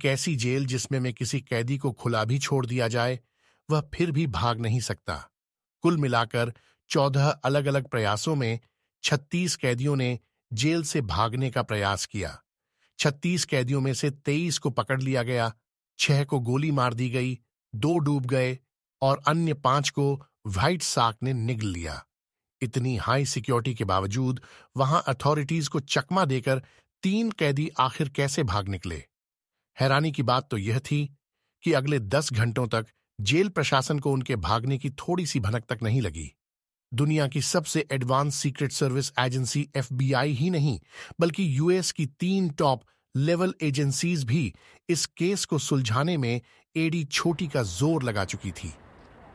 एक ऐसी जेल जिसमें मैं किसी कैदी को खुला भी छोड़ दिया जाए वह फिर भी भाग नहीं सकता कुल मिलाकर चौदह अलग अलग प्रयासों में छत्तीस कैदियों ने जेल से भागने का प्रयास किया छत्तीस कैदियों में से तेईस को पकड़ लिया गया छह को गोली मार दी गई दो डूब गए और अन्य पांच को व्हाइट साक ने निगल लिया इतनी हाई सिक्योरिटी के बावजूद वहां अथॉरिटीज को चकमा देकर तीन कैदी आखिर कैसे भाग निकले हैरानी की बात तो यह थी कि अगले दस घंटों तक जेल प्रशासन को उनके भागने की थोड़ी सी भनक तक नहीं लगी दुनिया की सबसे advance secret service agency FBI ही नहीं बल्कि यूएस की तीन टॉप लेवल एजेंसीज भी इस केस को सुलझाने में एडी छोटी का जोर लगा चुकी थी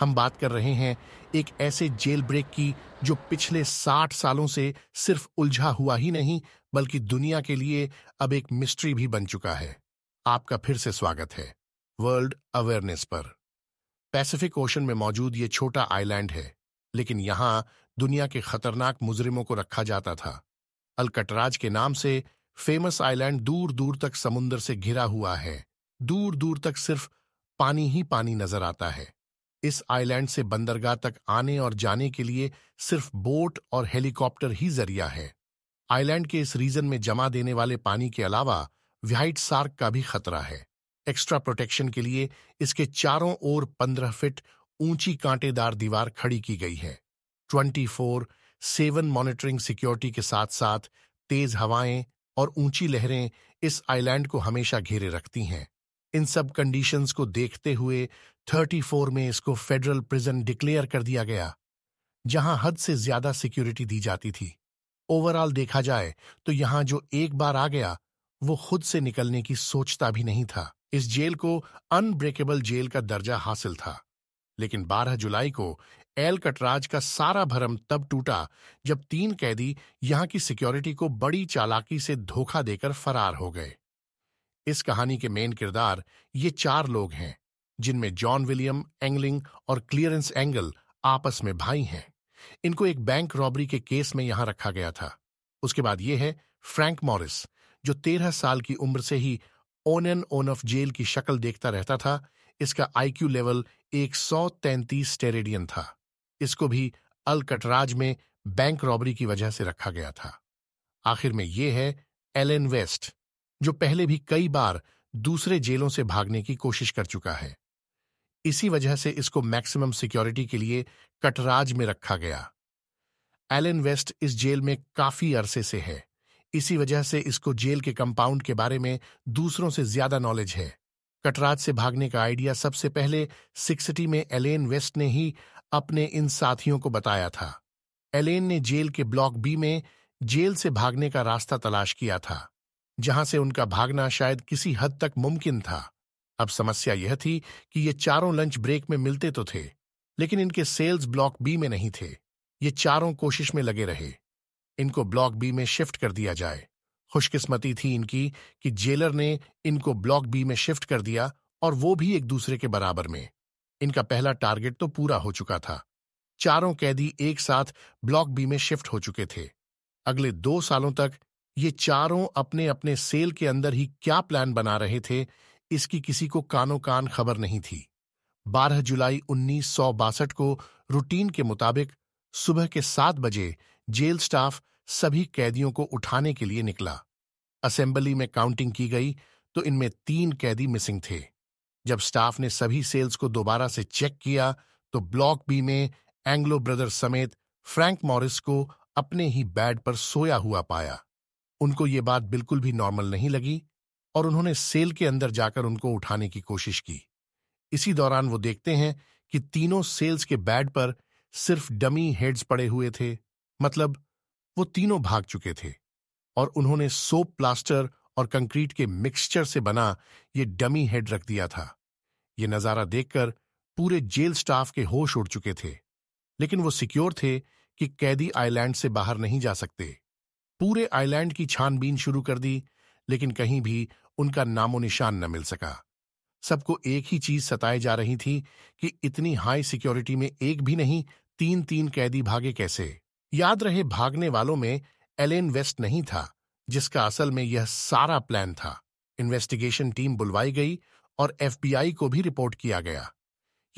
हम बात कर रहे हैं एक ऐसे जेल ब्रेक की जो पिछले साठ सालों से सिर्फ उलझा हुआ ही नहीं बल्कि दुनिया के लिए अब एक मिस्ट्री भी बन चुका है आपका फिर से स्वागत है वर्ल्ड अवेयरनेस पर पैसिफिक ओशन में मौजूद ये छोटा आइलैंड है लेकिन यहाँ दुनिया के खतरनाक मुजरिमों को रखा जाता था अलकटराज के नाम से फेमस आइलैंड दूर दूर तक समुन्द्र से घिरा हुआ है दूर दूर तक सिर्फ पानी ही पानी नजर आता है इस आइलैंड से बंदरगाह तक आने और जाने के लिए सिर्फ बोट और हेलीकॉप्टर ही जरिया है आइलैंड के इस रीजन में जमा देने वाले पानी के अलावा व्हाइट सार्क का भी खतरा है एक्स्ट्रा प्रोटेक्शन के लिए इसके चारों ओर पंद्रह फिट ऊंची कांटेदार दीवार खड़ी की गई है twenty four seven monitoring security के साथ साथ तेज हवाएं और ऊंची लहरें इस आइलैंड को हमेशा घेरे रखती हैं इन सब कंडीशंस को देखते हुए 34 में इसको फेडरल प्रिजन डिक्लेयर कर दिया गया जहां हद से ज्यादा सिक्योरिटी दी जाती थी ओवरऑल देखा जाए तो यहां जो एक बार आ गया वो खुद से निकलने की सोचता भी नहीं था इस जेल को अनब्रेकेबल जेल का दर्जा हासिल था लेकिन 12 जुलाई को एल कटराज का सारा भरम तब टूटा जब तीन कैदी यहां की सिक्योरिटी को बड़ी चालाकी से धोखा देकर फरार हो गए इस कहानी के मेन किरदार ये चार लोग हैं जिनमें जॉन विलियम एंगलिंग और क्लियरेंस एंगल आपस में भाई हैं इनको एक बैंक रॉबरी के केस में यहां रखा गया था उसके बाद ये है फ्रैंक मॉरिस जो तेरह साल की उम्र से ही on and on off jail की शक्ल देखता रहता था इसका आईक्यू लेवल एक सौ तैंतीस टेरेडियन था इसको भी अल कटराज में बैंक रॉबरी की वजह से रखा गया था आखिर में यह है एलेन वेस्ट जो पहले भी कई बार दूसरे जेलों से भागने की कोशिश कर चुका है इसी वजह से इसको मैक्सिमम सिक्योरिटी के लिए कटराज में रखा गया एलन वेस्ट इस जेल में काफी अरसे से है इसी वजह से इसको जेल के कंपाउंड के बारे में दूसरों से ज्यादा नॉलेज है कटराज से भागने का आइडिया सबसे पहले सिक्सटी में एलेन वेस्ट ने ही अपने इन साथियों को बताया था एलेन ने जेल के ब्लॉक बी में जेल से भागने का रास्ता तलाश किया था जहां से उनका भागना शायद किसी हद तक मुमकिन था अब समस्या यह थी कि ये चारों लंच ब्रेक में मिलते तो थे लेकिन इनके सेल्स ब्लॉक बी में नहीं थे ये चारों कोशिश में लगे रहे इनको ब्लॉक बी में शिफ्ट कर दिया जाए खुशकिस्मती थी इनकी कि जेलर ने इनको ब्लॉक बी में शिफ्ट कर दिया और वो भी एक दूसरे के बराबर में इनका पहला टारगेट तो पूरा हो चुका था चारों कैदी एक साथ ब्लॉक बी में शिफ्ट हो चुके थे अगले दो सालों तक ये चारों अपने अपने सेल के अंदर ही क्या प्लान बना रहे थे इसकी किसी को कानो कान खबर नहीं थी 12 जुलाई उन्नीस को रूटीन के मुताबिक सुबह के सात बजे जेल स्टाफ सभी कैदियों को उठाने के लिए निकला असेंबली में काउंटिंग की गई तो इनमें तीन कैदी मिसिंग थे जब स्टाफ ने सभी सेल्स को दोबारा से चेक किया तो ब्लॉक बी में एंग्लो ब्रदर समेत फ्रैंक मॉरिस को अपने ही बेड पर सोया हुआ पाया उनको ये बात बिल्कुल भी नॉर्मल नहीं लगी और उन्होंने सेल के अंदर जाकर उनको उठाने की कोशिश की इसी दौरान वो देखते हैं कि तीनों सेल्स के बेड पर सिर्फ डमी हेड्स पड़े हुए थे मतलब वो तीनों भाग चुके थे और उन्होंने सोप प्लास्टर और कंक्रीट के मिक्सचर से बना ये डमी हेड रख दिया था ये नज़ारा देखकर पूरे जेल स्टाफ के होश उड़ चुके थे लेकिन वो सिक्योर थे कि कैदी आइलैंड से बाहर नहीं जा सकते पूरे आइलैंड की छानबीन शुरू कर दी लेकिन कहीं भी उनका नामो निशान न मिल सका सबको एक ही चीज सताई जा रही थी कि इतनी हाई सिक्योरिटी में एक भी नहीं तीन तीन कैदी भागे कैसे याद रहे भागने वालों में एलेन वेस्ट नहीं था जिसका असल में यह सारा प्लान था इन्वेस्टिगेशन टीम बुलवाई गई और एफबीआई को भी रिपोर्ट किया गया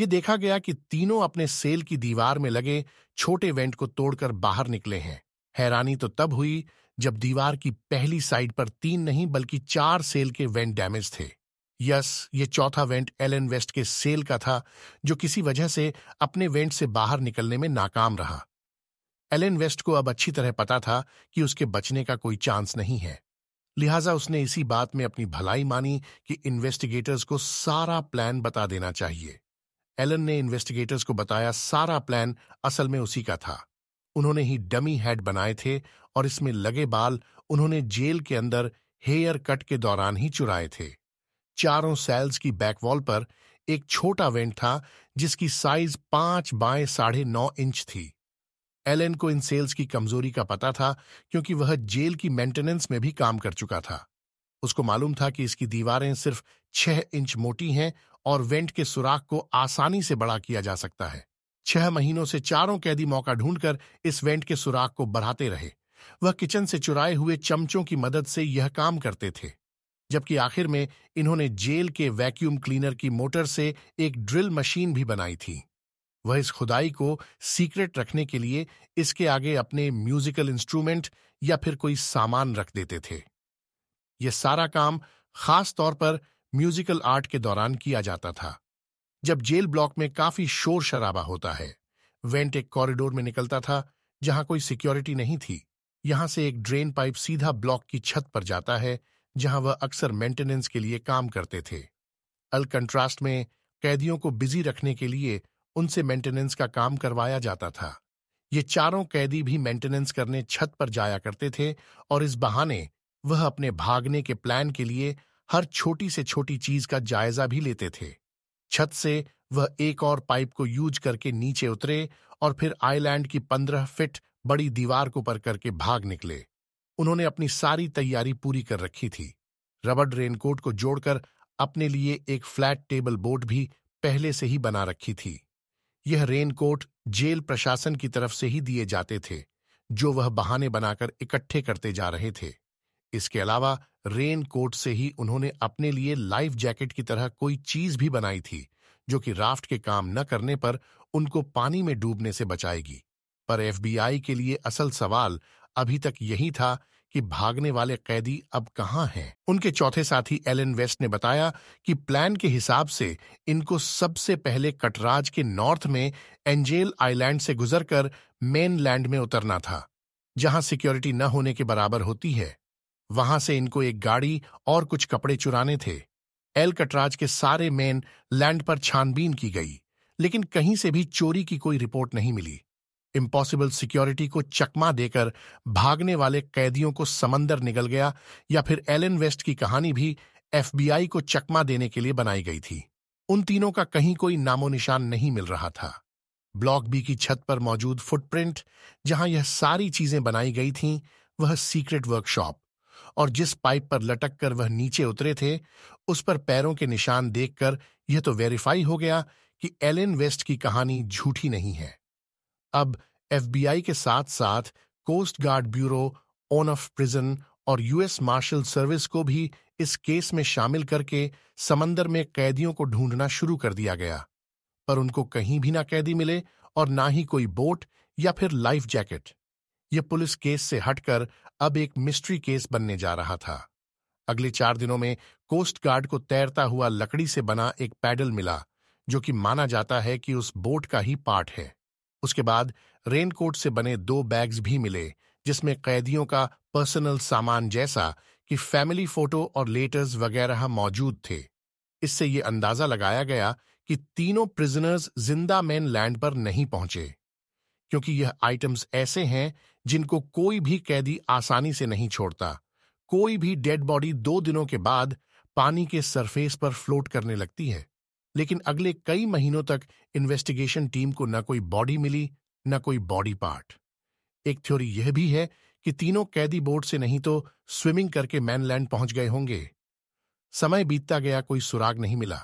ये देखा गया कि तीनों अपने सेल की दीवार में लगे छोटे वेंट को तोड़कर बाहर निकले हैं हैरानी तो तब हुई जब दीवार की पहली साइड पर तीन नहीं बल्कि चार सेल के वेंट डैमेज थे यस ये चौथा वेंट एलन वेस्ट के सेल का था जो किसी वजह से अपने वेंट से बाहर निकलने में नाकाम रहा एलेन वेस्ट को अब अच्छी तरह पता था कि उसके बचने का कोई चांस नहीं है लिहाजा उसने इसी बात में अपनी भलाई मानी कि इन्वेस्टिगेटर्स को सारा प्लान बता देना चाहिए एलन ने इन्वेस्टिगेटर्स को बताया सारा प्लान असल में उसी का था उन्होंने ही डमी हेड बनाए थे और इसमें लगे बाल उन्होंने जेल के अंदर हेयर कट के दौरान ही चुराए थे चारों सेल्स की बैक वॉल पर एक छोटा वेंट था जिसकी साइज पांच बाय साढ़े नौ इंच थी एलेन को इन सेल्स की कमजोरी का पता था क्योंकि वह जेल की मेंटेनेंस में भी काम कर चुका था उसको मालूम था कि इसकी दीवारें सिर्फ छह इंच मोटी हैं और वेंट के सुराख को आसानी से बड़ा किया जा सकता है छह महीनों से चारों कैदी मौका ढूंढकर इस वेंट के सुराख को बढ़ाते रहे वह किचन से चुराए हुए चमचों की मदद से यह काम करते थे जबकि आखिर में इन्होंने जेल के वैक्यूम क्लीनर की मोटर से एक ड्रिल मशीन भी बनाई थी वह इस खुदाई को सीक्रेट रखने के लिए इसके आगे अपने म्यूजिकल इंस्ट्रूमेंट या फिर कोई सामान रख देते थे यह सारा काम खास तौर पर म्यूजिकल आर्ट के दौरान किया जाता था जब जेल ब्लॉक में काफी शोर शराबा होता है वेंट एक कॉरिडोर में निकलता था जहां कोई सिक्योरिटी नहीं थी यहां से एक ड्रेन पाइप सीधा ब्लॉक की छत पर जाता है जहां वह अक्सर मेंटेनेंस के लिए काम करते थे अल कंट्रास्ट में कैदियों को बिजी रखने के लिए उनसे मेंटेनेंस का काम करवाया जाता था ये चारों कैदी भी मेंटेनेंस करने छत पर जाया करते थे और इस बहाने वह अपने भागने के प्लान के लिए हर छोटी से छोटी चीज का जायजा भी लेते थे छत से वह एक और पाइप को यूज करके नीचे उतरे और फिर आइलैंड की पंद्रह फिट बड़ी दीवार को पर करके भाग निकले उन्होंने अपनी सारी तैयारी पूरी कर रखी थी रबड़ रेनकोट को जोड़कर अपने लिए एक फ्लैट टेबल बोट भी पहले से ही बना रखी थी यह रेनकोट जेल प्रशासन की तरफ से ही दिए जाते थे जो वह बहाने बनाकर इकट्ठे करते जा रहे थे इसके अलावा रेन कोट से ही उन्होंने अपने लिए लाइफ जैकेट की तरह कोई चीज भी बनाई थी जो कि राफ्ट के काम न करने पर उनको पानी में डूबने से बचाएगी पर एफबीआई के लिए असल सवाल अभी तक यही था कि भागने वाले कैदी अब कहाँ हैं उनके चौथे साथी एलन वेस्ट ने बताया कि प्लान के हिसाब से इनको सबसे पहले कटराज के नॉर्थ में एंजेल आइलैंड से गुजरकर मेनलैंड में उतरना था जहां सिक्योरिटी न होने के बराबर होती है वहां से इनको एक गाड़ी और कुछ कपड़े चुराने थे एल कटराज के सारे मेन लैंड पर छानबीन की गई लेकिन कहीं से भी चोरी की कोई रिपोर्ट नहीं मिली इम्पॉसिबल सिक्योरिटी को चकमा देकर भागने वाले कैदियों को समंदर निगल गया या फिर एलन वेस्ट की कहानी भी एफबीआई को चकमा देने के लिए बनाई गई थी उन तीनों का कहीं कोई नामो निशान नहीं मिल रहा था ब्लॉक बी की छत पर मौजूद फुटप्रिंट जहां यह सारी चीजें बनाई गई थीं वह सीक्रेट वर्कशॉप और जिस पाइप पर लटक कर वह नीचे उतरे थे उस पर पैरों के निशान देखकर यह तो वेरीफाई हो गया कि एलेन वेस्ट की कहानी झूठी नहीं है अब एफबीआई के साथ साथ coast guard bureau on of prison और यूएस मार्शल सर्विस को भी इस केस में शामिल करके समंदर में कैदियों को ढूंढना शुरू कर दिया गया पर उनको कहीं भी ना कैदी मिले और ना ही कोई बोट या फिर लाइफ जैकेट यह पुलिस केस से हटकर अब एक मिस्ट्री केस बनने जा रहा था अगले चार दिनों में कोस्ट गार्ड को तैरता हुआ लकड़ी से बना एक पैडल मिला जो कि माना जाता है कि उस बोट का ही पार्ट है उसके बाद रेनकोट से बने दो बैग्स भी मिले जिसमें कैदियों का पर्सनल सामान जैसा कि फैमिली फोटो और लेटर्स वगैरह मौजूद थे इससे ये अंदाजा लगाया गया कि तीनों प्रिजनर्स जिंदा मैन लैंड पर नहीं पहुंचे क्योंकि यह आइटम्स ऐसे हैं जिनको कोई भी कैदी आसानी से नहीं छोड़ता कोई भी डेड बॉडी दो दिनों के बाद पानी के सरफेस पर फ्लोट करने लगती है लेकिन अगले कई महीनों तक इन्वेस्टिगेशन टीम को न कोई बॉडी मिली न कोई बॉडी पार्ट एक थ्योरी यह भी है कि तीनों कैदी बोर्ड से नहीं तो स्विमिंग करके मैनलैंड पहुंच गए होंगे समय बीतता गया कोई सुराग नहीं मिला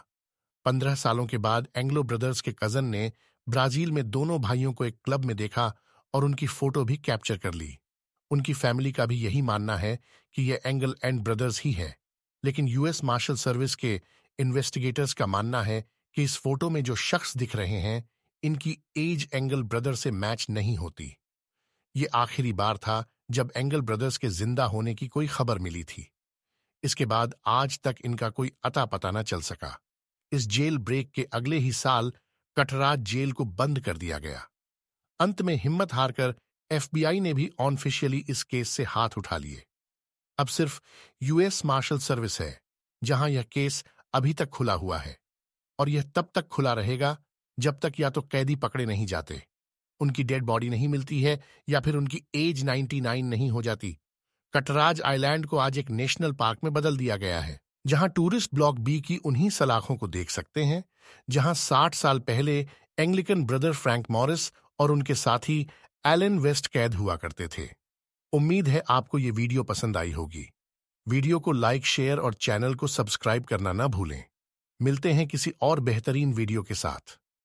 पंद्रह सालों के बाद एंग्लो ब्रदर्स के कजन ने ब्राजील में दोनों भाइयों को एक क्लब में देखा और उनकी फोटो भी कैप्चर कर ली उनकी फैमिली का भी यही मानना है कि यह एंगल एंड ब्रदर्स ही है लेकिन यूएस मार्शल सर्विस के इन्वेस्टिगेटर्स का मानना है कि इस फोटो में जो शख्स दिख रहे हैं इनकी एज एंगल ब्रदर से मैच नहीं होती ये आखिरी बार था जब एंगल ब्रदर्स के जिंदा होने की कोई खबर मिली थी इसके बाद आज तक इनका कोई अता पता न चल सका इस जेल ब्रेक के अगले ही साल कटराज जेल को बंद कर दिया गया अंत में हिम्मत हारकर एफबीआई ने भी ऑनफिशियली इस केस से हाथ उठा लिए अब सिर्फ यूएस मार्शल सर्विस है जहां यह केस अभी तक खुला हुआ है और यह तब तक खुला रहेगा जब तक या तो कैदी पकड़े नहीं जाते उनकी डेड बॉडी नहीं मिलती है या फिर उनकी एज 99 नहीं हो जाती कटराज आइलैंड को आज एक नेशनल पार्क में बदल दिया गया है जहां टूरिस्ट ब्लॉक बी की उन्हीं सलाखों को देख सकते हैं जहां 60 साल पहले एंग्लिकन ब्रदर फ्रैंक मॉरिस और उनके साथी एलन वेस्ट कैद हुआ करते थे उम्मीद है आपको ये वीडियो पसंद आई होगी वीडियो को लाइक शेयर और चैनल को सब्सक्राइब करना ना भूलें मिलते हैं किसी और बेहतरीन वीडियो के साथ